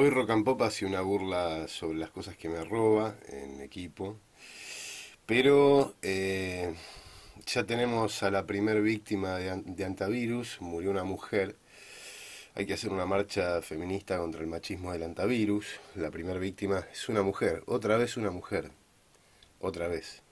Hoy Rock and Pop hace una burla sobre las cosas que me roba en equipo, pero eh, ya tenemos a la primer víctima de, de, antivirus, murió una mujer. Hay que hacer una marcha feminista contra el machismo del antivirus. La primera víctima es una mujer, otra vez una mujer, otra vez.